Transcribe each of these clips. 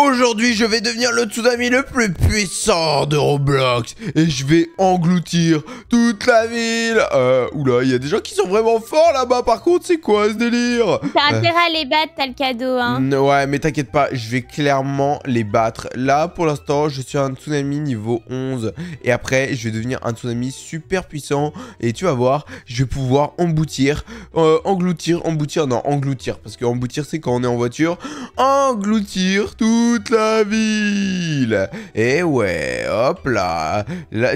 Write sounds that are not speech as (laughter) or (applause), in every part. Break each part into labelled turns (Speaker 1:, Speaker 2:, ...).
Speaker 1: Aujourd'hui, je vais devenir le tsunami le plus puissant de Roblox et je vais engloutir toute la ville. Euh, oula, il y a des gens qui sont vraiment forts là-bas. Par contre, c'est quoi ce délire T'as euh. intérêt
Speaker 2: à les battre, t'as le cadeau, hein.
Speaker 1: Ouais, mais t'inquiète pas, je vais clairement les battre. Là, pour l'instant, je suis un tsunami niveau 11 et après, je vais devenir un tsunami super puissant et tu vas voir, je vais pouvoir emboutir, euh, engloutir, emboutir, non, engloutir parce que c'est quand on est en voiture, engloutir tout toute la ville. Et eh ouais, hop là.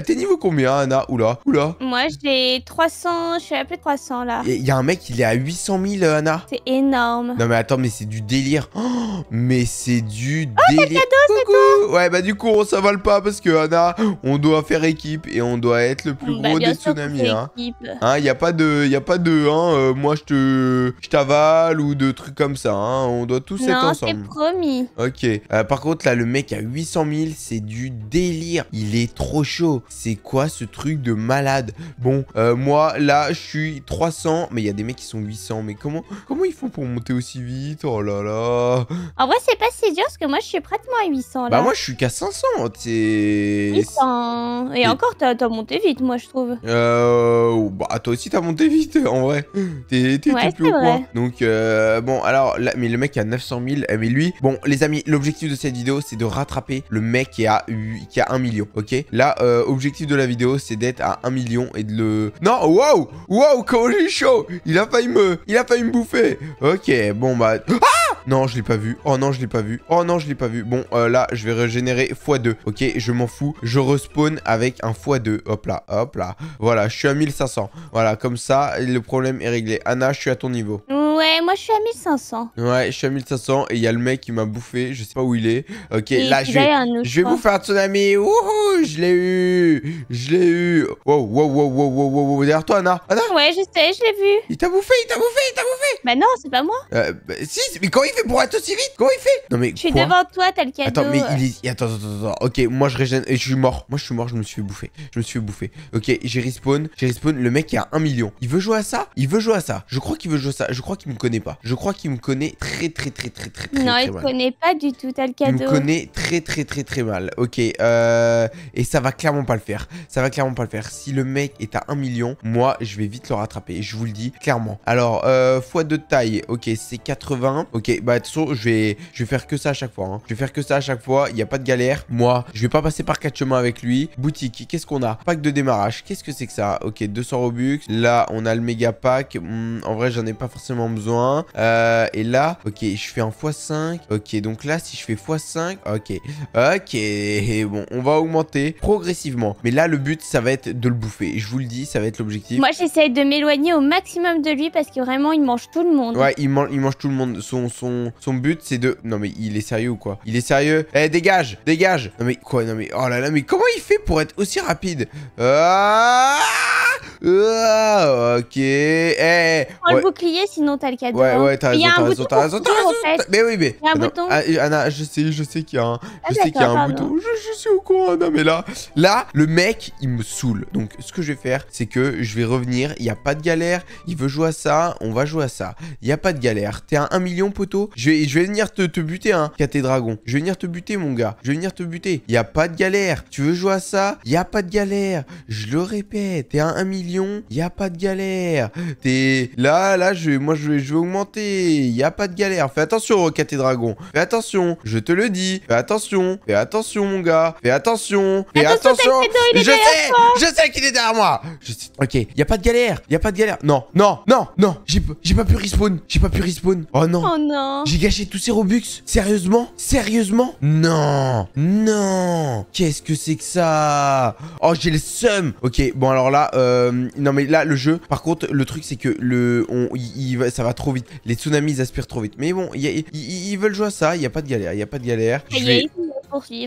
Speaker 1: T'es niveau combien, Anna Oula, oula.
Speaker 2: Moi, j'ai 300. Je suis à plus de 300 là. Il
Speaker 1: y, a un mec, il est à 800 000, euh, Anna.
Speaker 2: C'est énorme.
Speaker 1: Non, mais attends, mais c'est du délire. Oh, mais c'est du oh, délire. Cadeau, Ouais, bah du coup, on s'avale pas parce que Anna, on doit faire équipe et on doit être le plus bah, gros des tsunamis. Hein. Il hein, y a pas de, y a pas de, hein, euh, moi je te, je t'avale ou de trucs comme ça. Hein. On doit tous être ensemble. c'est promis. Ok. Euh, par contre, là, le mec à 800 000, c'est du délire. Il est trop chaud. C'est quoi ce truc de malade Bon, euh, moi, là, je suis 300, mais il y a des mecs qui sont 800. Mais comment, comment ils font pour monter aussi vite Oh là là
Speaker 2: En vrai, c'est pas si dur, parce que moi, je suis pratiquement à 800, bah, là. Bah, moi, je
Speaker 1: suis qu'à 500. C'est...
Speaker 2: 800. Et encore, t'as monté vite, moi, je trouve.
Speaker 1: Euh... Oh, bah, toi aussi, t'as monté vite, en vrai. T'es ouais, plus au point. Donc, euh, bon, alors, là, mais le mec à 900 000, mais lui... Bon, les amis, le L'objectif de cette vidéo, c'est de rattraper le mec qui a eu qui a 1 million, ok Là, euh, objectif de la vidéo, c'est d'être à 1 million et de le... Non, wow Wow, comment j'ai chaud Il a failli me... Il a failli me bouffer Ok, bon bah... Ah non, je l'ai pas vu. Oh non, je l'ai pas vu. Oh non, je l'ai pas vu. Bon, euh, là, je vais régénérer x2. Ok, je m'en fous. Je respawn avec un x2. Hop là, hop là. Voilà, je suis à 1500. Voilà, comme ça, le problème est réglé. Anna, je suis à ton niveau.
Speaker 2: Ouais, moi je suis à 1500.
Speaker 1: Ouais, je suis à 1500 et il y a le mec qui m'a bouffé, je sais pas où il est. Ok, là je vais, je vais vous faire un tsunami. Wouhou, je l'ai eu, je l'ai eu. Wow, wow, wow, wow, wow, wow, derrière toi, Anna.
Speaker 2: Anna ouais, je sais, je l'ai vu. Il t'a bouffé, il t'a bouffé, il t'a bouffé. Bah non, c'est pas moi.
Speaker 1: Euh, bah, si, mais comment il fait pour être
Speaker 2: aussi vite Comment il fait Non mais Je suis devant toi, t'as le cadeau. Attends, mais il
Speaker 1: est... Attends, attends, attends. Ok, moi je régène et je suis mort. Moi je suis mort, je me suis fait bouffer. Je me suis fait bouffer. Ok, j'ai respawn, j'ai respawn. Le mec il a un million. Il veut jouer à ça Il veut jouer à ça. Je crois qu'il veut jouer à ça. Je crois me connaît pas. Je crois qu'il me connaît très très très très très très, très mal. Non, il
Speaker 2: connaît pas du tout Talcado. Il me connaît
Speaker 1: très très très très mal. Ok, euh... et ça va clairement pas le faire. Ça va clairement pas le faire. Si le mec est à 1 million, moi je vais vite le rattraper. Je vous le dis clairement. Alors, euh, fois de taille, ok, c'est 80. Ok, bah de toute façon, je vais, je vais faire que ça à chaque fois. Hein. Je vais faire que ça à chaque fois. Il n'y a pas de galère. Moi, je vais pas passer par quatre chemins avec lui. Boutique, qu'est-ce qu'on a Pack de démarrage, qu'est-ce que c'est que ça Ok, 200 Robux. Là, on a le méga pack. Hmm, en vrai, j'en ai pas forcément besoin. Euh, et là, ok, je fais un x5. Ok, donc là, si je fais x5, ok. Ok, bon, on va augmenter progressivement. Mais là, le but, ça va être de le bouffer. Je vous le dis, ça va être l'objectif. Moi,
Speaker 2: j'essaye de m'éloigner au maximum de lui parce que vraiment, il mange tout le monde. Ouais,
Speaker 1: il, man il mange tout le monde. Son, son, son but, c'est de... Non, mais il est sérieux ou quoi Il est sérieux Eh, dégage Dégage Non, mais quoi Non, mais... Oh là là, mais comment il fait pour être aussi rapide ah ah, ok. Eh, Prends le
Speaker 2: bouclier, sinon t'as le cadeau. Ouais, hein. ouais, t'as raison, t'as raison, t'as raison, Mais oui, mais. Il y a un bouton. Ah,
Speaker 1: Anna, je sais, je sais qu'il y a un, ah, je sais qu'il y a un bouton. Je, suis au courant, Anna, mais là, là, le mec, il me saoule. Donc, ce que je vais faire, c'est que je vais revenir. Il n'y a pas de galère. Il veut jouer à ça. On va jouer à ça. Il n'y a pas de galère. T'es à 1 million, poteau. Je vais, venir te, te buter, hein, tes Dragon. Je vais venir te buter, mon gars. Je vais venir te buter. Il n'y a pas de galère. Tu veux jouer à ça Il n'y a pas de galère. Je le répète. T'es à 1 million. Y'a il a pas de galère. T'es là, là, je, moi, je, vais augmenter. Il a pas de galère. Fais attention, Rocket Dragon. Fais attention, je te le dis. Fais attention, fais attention, mon gars. Fais attention, fais attention. je sais, je sais qu'il est derrière moi. Ok, il a pas de galère. Il a pas de galère. Non, non, non, non. J'ai pas pu respawn. J'ai pas pu respawn. Oh non. Oh non. J'ai gâché tous ces Robux. Sérieusement Sérieusement Non. Non. Qu'est-ce que c'est que ça Oh, j'ai le seum. Ok, bon, alors là, euh, non, mais là, le jeu, par contre, le truc, c'est que le, on, il, ça va trop vite. Les tsunamis aspirent trop vite. Mais bon, ils veulent jouer à ça. Il n'y a pas de galère. Il n'y a pas de galère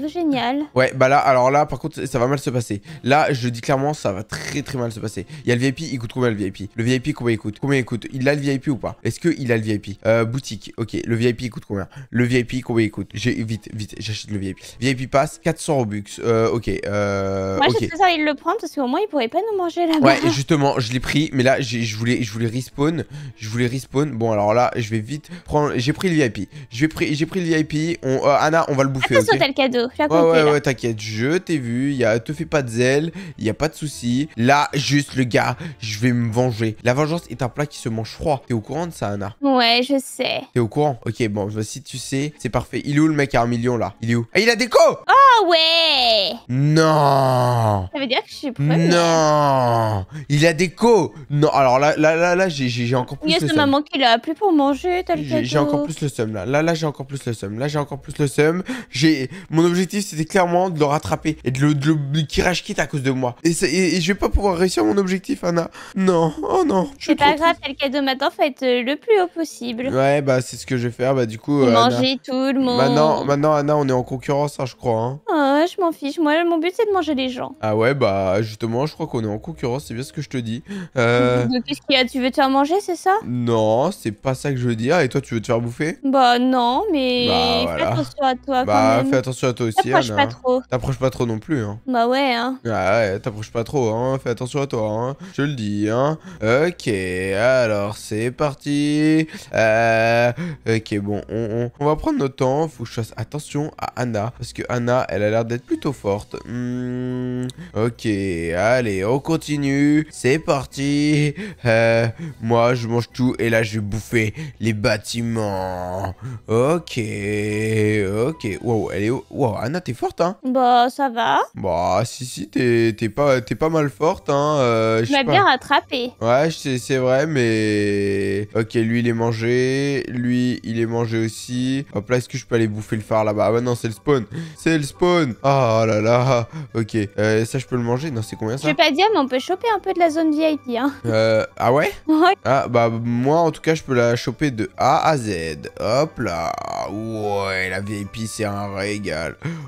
Speaker 1: génial. Ouais, bah là, alors là, par contre, ça va mal se passer. Là, je dis clairement, ça va très très mal se passer. Il y a le VIP, il coûte combien le VIP Le VIP, combien il coûte Combien il coûte Il a le VIP ou pas Est-ce qu'il a le VIP euh, Boutique, ok. Le VIP, il coûte combien Le VIP, combien il coûte Vite, vite, j'achète le VIP. VIP passe, 400 Robux. Euh, ok. Euh, Moi,
Speaker 2: ça, il le prend parce qu'au moins, il pourrait pas nous manger là-bas. Ouais,
Speaker 1: justement, je l'ai pris, mais là, je voulais, je voulais respawn. Je voulais respawn. Bon, alors là, je vais vite prendre. J'ai pris le VIP. J'ai pris, le VIP. On, Anna, on va le bouffer
Speaker 2: cadeau. ouais, ouais, ouais,
Speaker 1: t'inquiète, je t'ai vu. Y a, te fais pas de zèle, y a pas de souci. Là, juste le gars, je vais me venger. La vengeance est un plat qui se mange froid. T'es au courant de ça, Anna
Speaker 2: Ouais, je sais.
Speaker 1: T'es au courant Ok, bon, bah, si tu sais, c'est parfait. Il est où le mec à un million là Il est où Ah, il a déco
Speaker 2: Oh ouais
Speaker 1: Non
Speaker 2: Ça veut dire que je suis pas.
Speaker 1: Non Il a déco Non, alors là, là, là, là, j'ai encore plus. Il y a le maman
Speaker 2: qui l'a appelé pour manger, t'as le J'ai encore plus
Speaker 1: le seum là. Là, là, j'ai encore plus le seum. Là, j'ai encore plus le seum. J'ai. Mon objectif, c'était clairement de le rattraper et de le, de le qui à cause de moi. Et, je vais pas pouvoir réussir mon objectif, Anna. Non, oh non.
Speaker 2: C'est pas grave, t'as le cadeau maintenant, faut euh, être le plus haut possible. Ouais,
Speaker 1: bah c'est ce que je vais faire, bah du coup. Euh, manger
Speaker 2: tout le monde. Maintenant,
Speaker 1: maintenant, Anna, on est en concurrence, hein, je crois. Hein.
Speaker 2: Ah je m'en fiche. Moi, mon but, c'est de manger les gens.
Speaker 1: Ah ouais, bah justement, je crois qu'on est en concurrence, c'est bien ce que je te dis. Euh...
Speaker 2: (laughs) qu'est-ce qu'il y a Tu veux te faire manger, c'est ça
Speaker 1: Non, c'est pas ça que je veux dire. Et toi, tu veux te faire bouffer
Speaker 2: Bah non, mais bah, fais attention à toi. Bah,
Speaker 1: attention attention à toi aussi, T'approches pas hein. trop. T'approches pas trop non plus, hein.
Speaker 2: Bah ouais, hein.
Speaker 1: ouais, t'approches pas trop, hein. Fais attention à toi, hein. Je le dis, hein. Ok, alors c'est parti. Euh, ok, bon, on, va prendre notre temps. Faut que je fasse attention à Anna. Parce que Anna, elle a l'air d'être plutôt forte. Hmm, ok, allez, on continue. C'est parti. Euh, moi, je mange tout et là, je vais bouffer les bâtiments. Ok, ok. Wow, elle est où Wow, Anna, t'es forte, hein
Speaker 2: Bah, ça va.
Speaker 1: Bah, si, si, t'es pas, pas mal forte, hein. Euh, tu m'as bien rattrapé. Ouais, c'est vrai, mais... Ok, lui, il est mangé. Lui, il est mangé aussi. Hop là, est-ce que je peux aller bouffer le phare là-bas Ah bah non, c'est le spawn. C'est le spawn. Ah oh là là. Ok, euh, ça, je peux le manger. Non, c'est combien ça Je vais pas
Speaker 2: dire, mais on peut choper un peu de la zone VIP, hein.
Speaker 1: Euh, ah ouais (laughs) Ouais. Ah, bah, moi, en tout cas, je peux la choper de A à Z. Hop là. Ouais, la VIP, c'est un régal.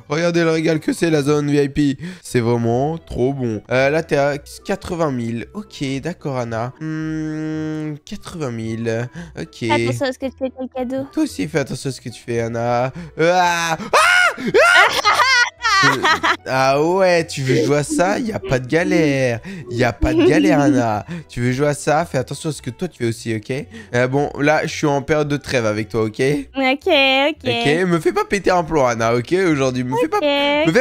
Speaker 1: Regardez le régal que c'est la zone VIP. C'est vraiment trop bon. Euh, là, t'es 80 000. Ok, d'accord, Anna. 80 000. Ok. Fais attention
Speaker 2: à ce que tu fais ton cadeau. Toi
Speaker 1: aussi, fais attention à ce que tu fais, Anna. Ah ah ah ouais, tu veux jouer à ça, il a pas de galère. Il a pas de galère, Anna. Tu veux jouer à ça, fais attention à ce que toi tu fais aussi, ok euh, Bon, là, je suis en période de trêve avec toi, ok
Speaker 2: Ok, ok. Ok,
Speaker 1: me fais pas péter un plomb, Anna, ok Aujourd'hui, me, fais
Speaker 2: pas... okay. me, fais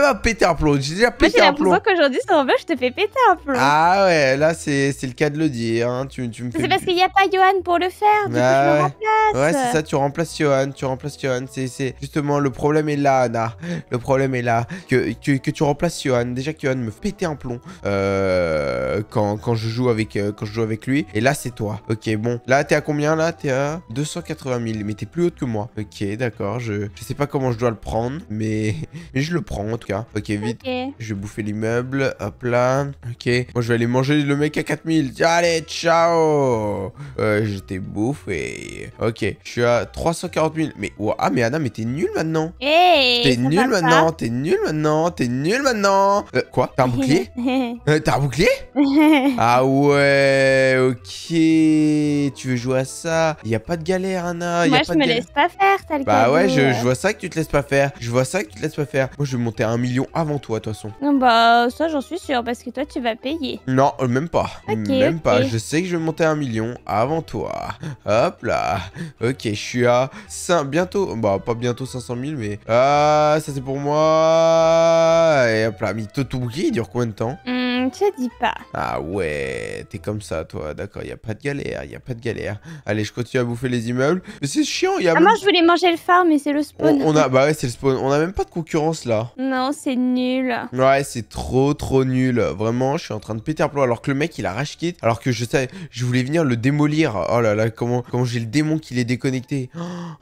Speaker 1: pas... me péter un plomb. J'ai déjà pété Moi, un plomb.
Speaker 2: qu'aujourd'hui, si on veut, je te fais péter un plomb.
Speaker 1: Ah ouais, là, c'est le cas de le dire. Hein. Tu, tu me C'est parce
Speaker 2: qu'il n'y a pas Johan pour le faire. Du coup, je le remplace. Ouais, c'est ça, tu
Speaker 1: remplaces Johan. Tu remplaces Johan. C'est justement le problème est là, Anna. Le problème problème est là. Que, tu remplaces Johan. Déjà que Johan me pétait un plomb euh, quand, je joue avec, euh, quand je joue avec lui. Et là, c'est toi. Ok, bon. Là, t'es à combien là T'es à 280 000. Mais t'es plus haute que moi. Ok, d'accord. Je, sais pas comment je dois le prendre. (laughs) Mais, je le prends en tout cas. Ok, vite. Je vais bouffer l'immeuble. Hop là. Ok. Moi, je vais aller manger le mec à 4000. Allez, ciao. Euh, t'ai bouffé. Ok. Je suis à 340 000. Mais, ah, mais Anna, mais t'es nul maintenant.
Speaker 2: Eh, t'es nul maintenant.
Speaker 1: T'es nul maintenant T'es nul maintenant euh, Quoi T'as un bouclier (laughs) euh, T'as un bouclier Ah ouais, ok. Tu veux jouer à ça Il y a pas de galère, Anna. Moi, je me laisse
Speaker 2: pas faire, t'as le Bah ouais, je, vois
Speaker 1: ça que tu te laisses pas faire. Je vois ça que tu te laisses pas faire. Moi, je vais monter à un million avant toi, de toute façon.
Speaker 2: bah ça, j'en suis sûr parce que toi, tu vas payer.
Speaker 1: Non, euh, même pas. même pas. Je sais que je vais monter à un million avant toi. Hop là. Ok, je suis à 5... bientôt. Bah, pas bientôt 500 000, mais... Ah, ça c'est pour moi moi. Et hop là, mais Totouki, il dure combien de temps
Speaker 2: mm. Je dis pas.
Speaker 1: Ah ouais, t'es comme ça, toi. D'accord, y a pas de galère, y a pas de galère. Allez, je continue à bouffer les immeubles. Mais c'est chiant, y a. Ah, moi, je
Speaker 2: voulais manger le phare, mais c'est le spawn. On, a...
Speaker 1: Bah ouais, c'est le spawn. On a même pas de concurrence là.
Speaker 2: Non, c'est nul.
Speaker 1: Ouais, c'est trop, trop nul. Vraiment, je suis en train de péter un plomb. Alors que le mec, il a racheté Alors que je sais, je voulais venir le démolir. Oh là là, comment, comment j'ai le démon qui est déconnecté.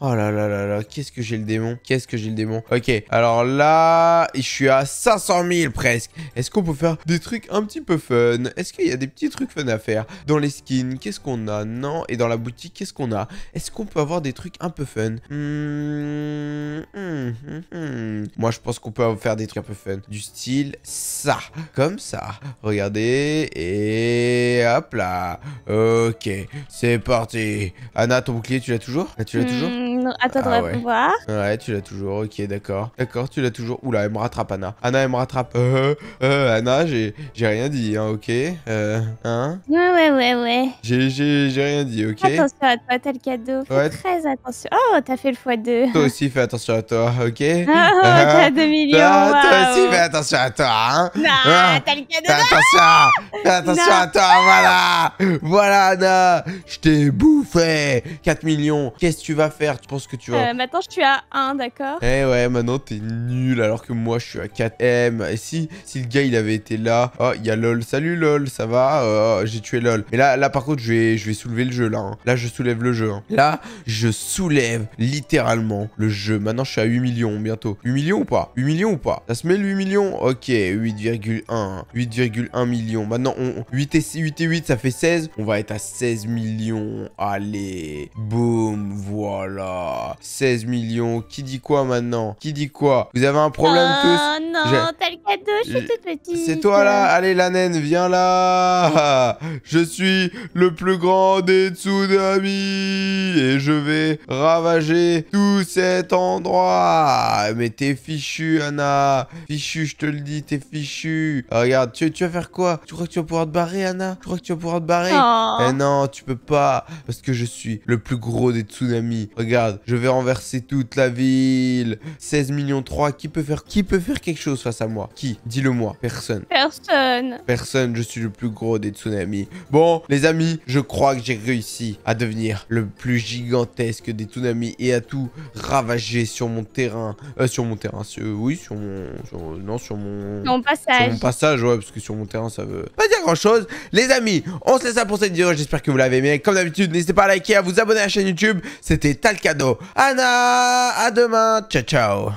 Speaker 1: Oh là là là là, qu'est-ce que j'ai le démon. Qu'est-ce que j'ai le démon. Ok, alors là, je suis à 500 000 presque. Est-ce qu'on peut faire des trucs un petit peu fun. Est-ce qu'il y a des petits trucs fun à faire Dans les skins, qu'est-ce qu'on a Non. Et dans la boutique, qu'est-ce qu'on a Est-ce qu'on peut avoir des trucs un peu fun hmm, hmm, hmm, Moi, je pense qu'on peut faire des trucs un peu fun. Du style ça. Comme ça. Regardez. Et hop là. Ok. C'est parti. Anna, ton bouclier, tu l'as toujours ah, Tu l'as toujours
Speaker 2: attends, attendrai ah ouais. voir.
Speaker 1: Ouais, tu l'as toujours, ok, d'accord. D'accord, tu l'as toujours. Oula, elle me rattrape, Anna. Anna, elle me rattrape. Euh, euh, euh Anna, j'ai rien dit, hein, ok Euh, hein
Speaker 2: Ouais, ouais, ouais, ouais.
Speaker 1: J'ai rien dit, ok Attention
Speaker 2: à toi, t'as le cadeau. Fais très attention. Oh, t'as fait le x2. Toi aussi,
Speaker 1: fais attention à toi, ok Oh, t'as 2 millions. Toi, aussi, fais attention à toi, hein Non, ah. t'as le cadeau. Fais attention, fais attention à toi, voilà Voilà, Anna, je t'ai bouffé 4 millions, qu'est-ce que tu vas faire que tu euh,
Speaker 2: maintenant, je suis à 1, d'accord
Speaker 1: Eh ouais, maintenant, t'es nul, alors que moi, je suis à 4M. Et si, si le gars, il avait été là... Oh, il y a LOL. Salut, LOL, ça va oh, oh, oh, J'ai tué LOL. Mais là, là par contre, je vais, je vais soulever le jeu, là. Hein. Là, je soulève le jeu. Hein. Là, je soulève littéralement le jeu. Maintenant, je suis à 8 millions, bientôt. 8 millions ou pas 8 millions ou pas Ça se met, 8 millions Ok, 8,1. 8,1 millions. Maintenant, on... 8 et 8 et 8, ça fait 16. On va être à 16 millions. Allez, boum, voilà. 16 millions. Qui dit quoi maintenant Qui dit quoi Vous avez un problème ah, tous non,
Speaker 2: t'as le cadeau, je suis C'est toi là Allez
Speaker 1: la naine, viens là (laughs) Je suis le plus grand des tsunamis et je vais ravager tout cet endroit. Mais t'es fichu, Anna. Fichu, je te le dis, t'es fichu. regarde, tu, vas faire quoi Tu crois que tu vas pouvoir te barrer, Anna Tu crois que tu vas pouvoir te barrer oh. eh non, tu peux pas parce que je suis le plus gros des tsunamis. Regarde je vais renverser toute la ville. 16 millions 3, qui peut faire, qui peut faire quelque chose face à moi Qui Dis-le moi, personne.
Speaker 2: Personne.
Speaker 1: Personne, je suis le plus gros des tsunamis. Bon, les amis, je crois que j'ai réussi à devenir le plus gigantesque des tsunamis et à tout ravager sur mon terrain. Euh, sur mon terrain, oui, sur mon... non, sur mon... Mon passage. mon passage, ouais, parce que sur mon terrain, ça veut... Pas dire grand chose. Les amis, on se laisse pour cette vidéo. J'espère que vous l'avez aimé. Comme d'habitude, n'hésitez pas à liker, à vous abonner à la chaîne YouTube. C'était Talcado. Anna, à demain. Ciao, ciao.